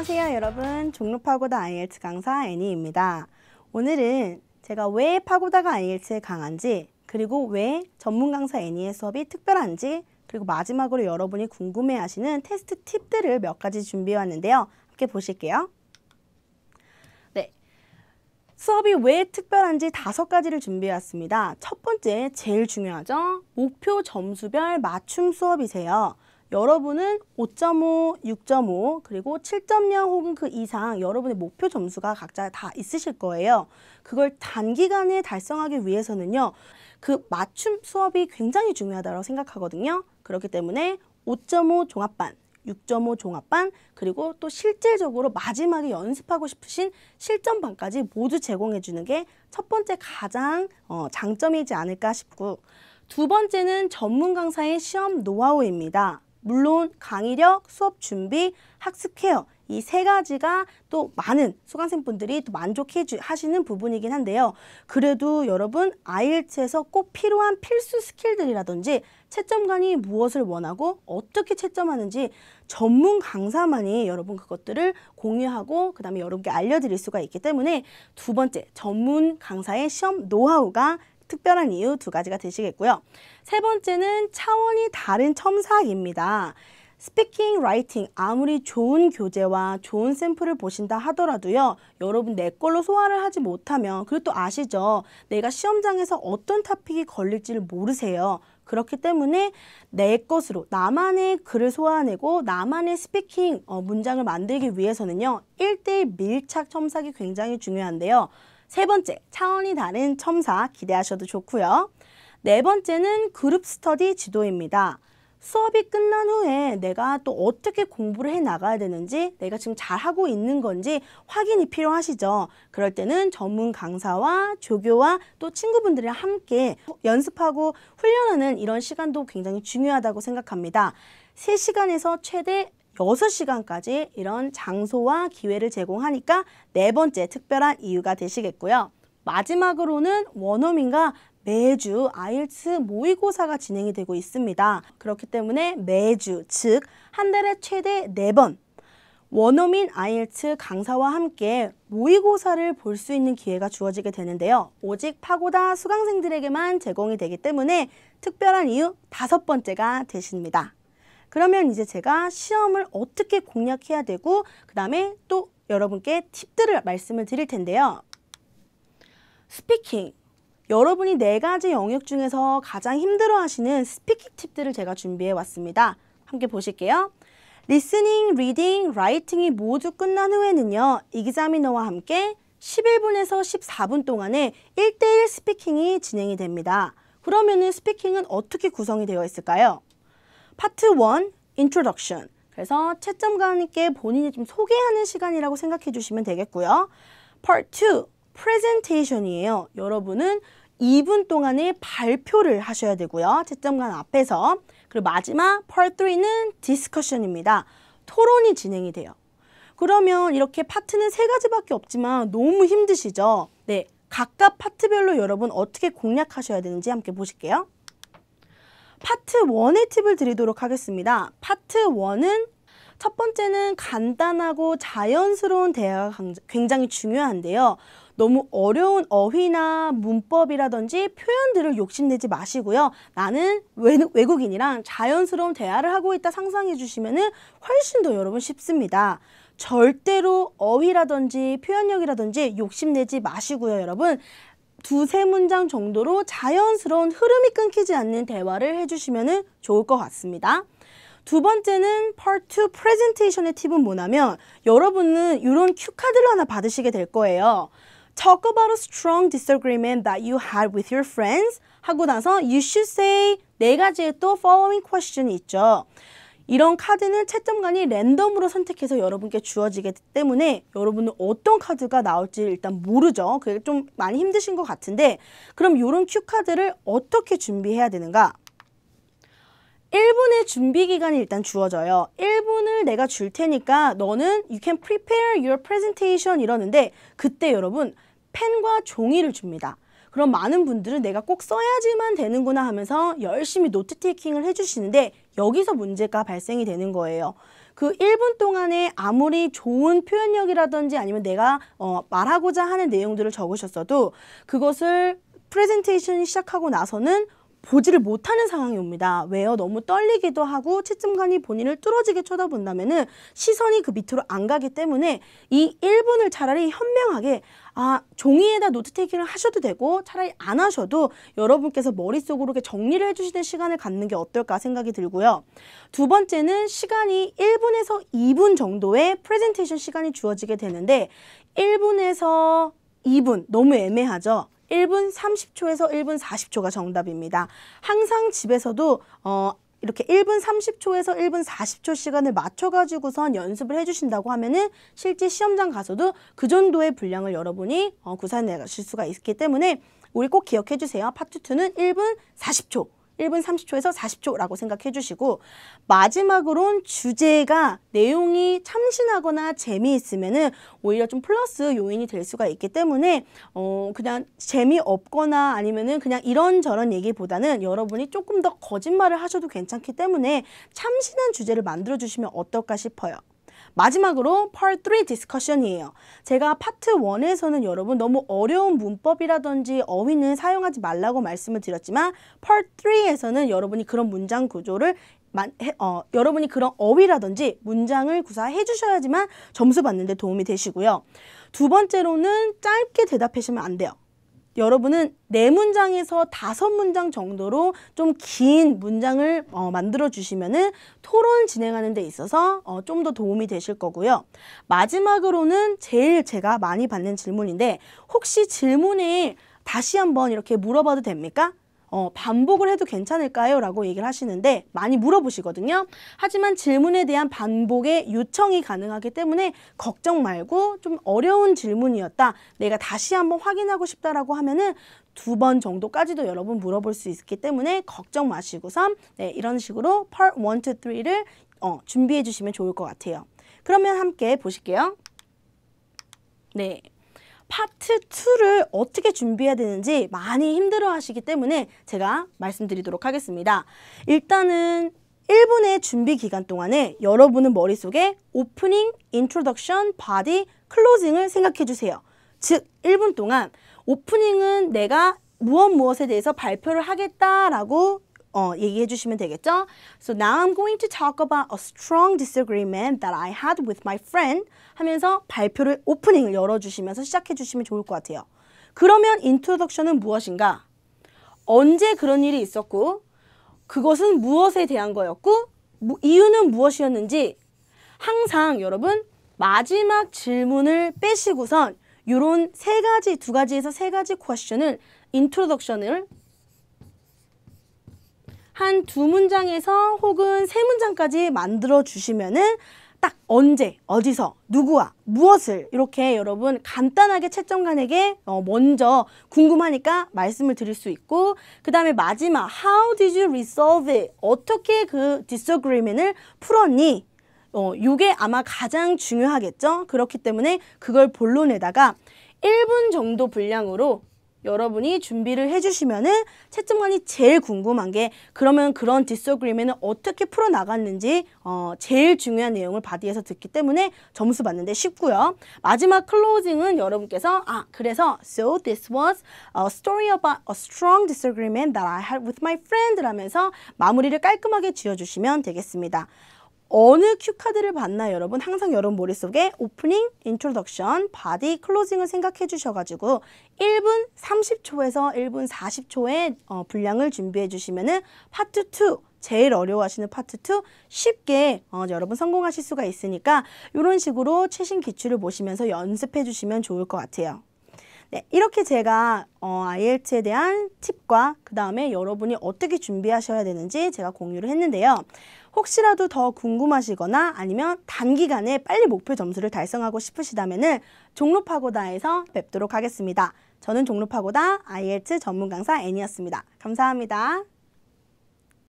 안녕하세요 여러분 종로파고다 IELTS 강사 애니입니다. 오늘은 제가 왜 파고다가 IELTS에 강한지 그리고 왜 전문 강사 애니의 수업이 특별한지 그리고 마지막으로 여러분이 궁금해하시는 테스트 팁들을 몇 가지 준비해왔는데요. 함께 보실게요. 네, 수업이 왜 특별한지 다섯 가지를 준비해왔습니다. 첫 번째, 제일 중요하죠? 목표 점수별 맞춤 수업이세요. 여러분은 5.5, 6.5 그리고 7.0 혹은 그 이상 여러분의 목표 점수가 각자 다 있으실 거예요. 그걸 단기간에 달성하기 위해서는요. 그 맞춤 수업이 굉장히 중요하다고 생각하거든요. 그렇기 때문에 5.5 종합반 6.5 종합반 그리고 또 실질적으로 마지막에 연습하고 싶으신 실전반까지 모두 제공해 주는 게 첫 번째 가장 어, 장점이지 않을까 싶고 두 번째는 전문 강사의 시험 노하우입니다. 물론 강의력, 수업 준비, 학습 케어 이 세 가지가 또 많은 수강생분들이 또 만족해 하시는 부분이긴 한데요. 그래도 여러분 IELTS에서 꼭 필요한 필수 스킬들이라든지 채점관이 무엇을 원하고 어떻게 채점하는지 전문 강사만이 여러분 그것들을 공유하고 그다음에 여러분께 알려드릴 수가 있기 때문에 두 번째 전문 강사의 시험 노하우가 특별한 이유 두 가지가 되시겠고요. 세 번째는 차원이 다른 첨삭입니다. 스피킹, 라이팅 아무리 좋은 교재와 좋은 샘플을 보신다 하더라도요. 여러분 내 걸로 소화를 하지 못하면 그리고 또 아시죠? 내가 시험장에서 어떤 탑픽이 걸릴지를 모르세요. 그렇기 때문에 내 것으로 나만의 글을 소화하고 나만의 스피킹 어, 문장을 만들기 위해서는요. 일대일 밀착 첨삭이 굉장히 중요한데요. 세 번째, 차원이 다른 첨사 기대하셔도 좋고요. 네 번째는 그룹 스터디 지도입니다. 수업이 끝난 후에 내가 또 어떻게 공부를 해 나가야 되는지 내가 지금 잘하고 있는 건지 확인이 필요하시죠. 그럴 때는 전문 강사와 조교와 또 친구분들이랑 함께 연습하고 훈련하는 이런 시간도 굉장히 중요하다고 생각합니다. 세시간에서 최대 여섯 시간까지 이런 장소와 기회를 제공하니까 네 번째 특별한 이유가 되시겠고요. 마지막으로는 원어민과 매주 아일츠 모의고사가 진행이 되고 있습니다. 그렇기 때문에 매주, 즉 한 달에 최대 네 번 원어민 아 l 엘츠 강사와 함께 모의고사를 볼 수 있는 기회가 주어지게 되는데요. 오직 파고다 수강생들에게만 제공이 되기 때문에 특별한 이유 다섯 번째가 되십니다. 그러면 이제 제가 시험을 어떻게 공략해야 되고 그 다음에 또 여러분께 팁들을 말씀을 드릴 텐데요. 스피킹. 여러분이 네 가지 영역 중에서 가장 힘들어하시는 스피킹 팁들을 제가 준비해 왔습니다. 함께 보실게요. 리스닝, 리딩, 라이팅이 모두 끝난 후에는요. 이기자미너와 함께 11분에서 14분 동안에 1대1 스피킹이 진행이 됩니다. 그러면은 스피킹은 어떻게 구성이 되어 있을까요? 파트 1 Introduction 그래서 채점가님께 본인이 좀 소개하는 시간이라고 생각해 주시면 되겠고요. Part 2 Presentation이에요. 여러분은 2분 동안의 발표를 하셔야 되고요. 채점관 앞에서 그리고 마지막 Part 3는 Discussion입니다. 토론이 진행이 돼요. 그러면 이렇게 파트는 세 가지밖에 없지만 너무 힘드시죠? 네, 각각 파트별로 여러분 어떻게 공략하셔야 되는지 함께 보실게요. 파트 원의 팁을 드리도록 하겠습니다. 파트 원은첫 번째는 간단하고 자연스러운 대화가 굉장히 중요한데요. 너무 어려운 어휘나 문법이라든지 표현들을 욕심내지 마시고요. 나는 외국인이랑 자연스러운 대화를 하고 있다 상상해 주시면 훨씬 더 여러분 쉽습니다. 절대로 어휘라든지 표현력이라든지 욕심내지 마시고요 여러분 두세 문장 정도로 자연스러운 흐름이 끊기지 않는 대화를 해주시면 좋을 것 같습니다. 두 번째는 Part 2 프레젠테이션의 팁은 뭐냐면 여러분은 이런 큐카드를 하나 받으시게 될 거예요. Talk about a strong disagreement that you had with your friends 하고 나서 you should say 네 가지의 또 following question이 있죠. 이런 카드는 채점관이 랜덤으로 선택해서 여러분께 주어지기 때문에 여러분은 어떤 카드가 나올지 일단 모르죠. 그게 좀 많이 힘드신 것 같은데 그럼 이런 큐카드를 어떻게 준비해야 되는가? 1분의 준비 기간이 일단 주어져요. 1분을 내가 줄 테니까 너는 you can prepare your presentation 이러는데 그때 여러분 펜과 종이를 줍니다. 그럼 많은 분들은 내가 꼭 써야지만 되는구나 하면서 열심히 노트 테이킹을 해주시는데 여기서 문제가 발생이 되는 거예요. 그 1분 동안에 아무리 좋은 표현력이라든지 아니면 내가 어, 말하고자 하는 내용들을 적으셨어도 그것을 프레젠테이션이 시작하고 나서는 보지를 못하는 상황이 옵니다. 왜요? 너무 떨리기도 하고 채점관이 본인을 뚫어지게 쳐다본다면 은 시선이 그 밑으로 안 가기 때문에 이 1분을 차라리 현명하게 아, 종이에다 노트테이킹을 하셔도 되고 차라리 안 하셔도 여러분께서 머릿속으로 이렇게 정리를 해주시는 시간을 갖는 게 어떨까 생각이 들고요. 두 번째는 시간이 1분에서 2분 정도의 프레젠테이션 시간이 주어지게 되는데 1분에서 2분 너무 애매하죠. 1분 30초에서 1분 40초가 정답입니다. 항상 집에서도 어, 이렇게 1분 30초에서 1분 40초 시간을 맞춰가지고선 연습을 해주신다고 하면은 실제 시험장 가서도 그 정도의 분량을 여러분이 어, 구사해 내실 수가 있기 때문에 우리 꼭 기억해 주세요. 파트 2는 1분 40초. 1분 30초에서 40초라고 생각해 주시고 마지막으론 주제가 내용이 참신하거나 재미있으면은 오히려 좀 플러스 요인이 될 수가 있기 때문에 어 그냥 재미없거나 아니면은 그냥 이런저런 얘기보다는 여러분이 조금 더 거짓말을 하셔도 괜찮기 때문에 참신한 주제를 만들어 주시면 어떨까 싶어요. 마지막으로 Part 3 디스커션이에요. 제가 파트 1에서는 여러분 너무 어려운 문법이라든지 어휘는 사용하지 말라고 말씀을 드렸지만 Part 3에서는 여러분이 그런 문장 구조를 어, 여러분이 그런 어휘라든지 문장을 구사해 주셔야지만 점수 받는 데 도움이 되시고요. 두 번째로는 짧게 대답하시면 안 돼요. 여러분은 네 문장에서 다섯 문장 정도로 좀 긴 문장을 어, 만들어 주시면은 토론 진행하는 데 있어서 어, 좀 더 도움이 되실 거고요. 마지막으로는 제일 제가 많이 받는 질문인데 혹시 질문에 다시 한번 이렇게 물어봐도 됩니까? 어, 반복을 해도 괜찮을까요? 라고 얘기를 하시는데 많이 물어보시거든요. 하지만 질문에 대한 반복의 요청이 가능하기 때문에 걱정 말고 좀 어려운 질문이었다. 내가 다시 한번 확인하고 싶다라고 하면은 두 번 정도까지도 여러분 물어볼 수 있기 때문에 걱정 마시고선 네, 이런 식으로 part 1, 2, 3를 어, 준비해 주시면 좋을 것 같아요. 그러면 함께 보실게요. 네. 파트 2를 어떻게 준비해야 되는지 많이 힘들어 하시기 때문에 제가 말씀드리도록 하겠습니다. 일단은 1분의 준비 기간 동안에 여러분은 머릿속에 오프닝, 인트로덕션, 바디, 클로징을 생각해 주세요. 즉 1분 동안 오프닝은 내가 무엇 무엇에 대해서 발표를 하겠다라고 어, 얘기해 주시면 되겠죠? So now I'm going to talk about a strong disagreement that I had with my friend 하면서 발표를 오프닝을 열어주시면서 시작해 주시면 좋을 것 같아요. 그러면 인트로덕션은 무엇인가? 언제 그런 일이 있었고 그것은 무엇에 대한 거였고 이유는 무엇이었는지 항상 여러분 마지막 질문을 빼시고선 이런 세 가지, 두 가지에서 세 가지 퀘션을 인트로덕션을 한두 문장에서 혹은 세 문장까지 만들어 주시면은 딱 언제, 어디서, 누구와, 무엇을 이렇게 여러분 간단하게 채점관에게 어 먼저 궁금하니까 말씀을 드릴 수 있고 그 다음에 마지막 How did you resolve it? 어떻게 그 disagreement을 풀었니? 어, 요게 아마 가장 중요하겠죠? 그렇기 때문에 그걸 본론에다가 1분 정도 분량으로 여러분이 준비를 해주시면은 채점관이 제일 궁금한 게 그러면 그런 디스어그리면은 어떻게 풀어나갔는지 어, 제일 중요한 내용을 바디에서 듣기 때문에 점수 받는데 쉽고요. 마지막 클로징은 여러분께서 아 그래서 so this was a story about a strong disagreement that I had with my friend 라면서 마무리를 깔끔하게 지어주시면 되겠습니다. 어느 큐카드를 봤나 여러분 항상 여러분 머릿속에 오프닝, 인트로덕션, 바디, 클로징을 생각해 주셔가지고 1분 30초에서 1분 40초의 어, 분량을 준비해 주시면은 파트 2 제일 어려워하시는 파트 2 쉽게 어, 여러분 성공하실 수가 있으니까 이런 식으로 최신 기출을 보시면서 연습해 주시면 좋을 것 같아요. 네, 이렇게 제가 어, IELTS에 대한 팁과 그 다음에 여러분이 어떻게 준비하셔야 되는지 제가 공유를 했는데요. 혹시라도 더 궁금하시거나 아니면 단기간에 빨리 목표 점수를 달성하고 싶으시다면 종로파고다에서 뵙도록 하겠습니다. 저는 종로파고다 IELTS 전문 강사 애니였습니다. 감사합니다.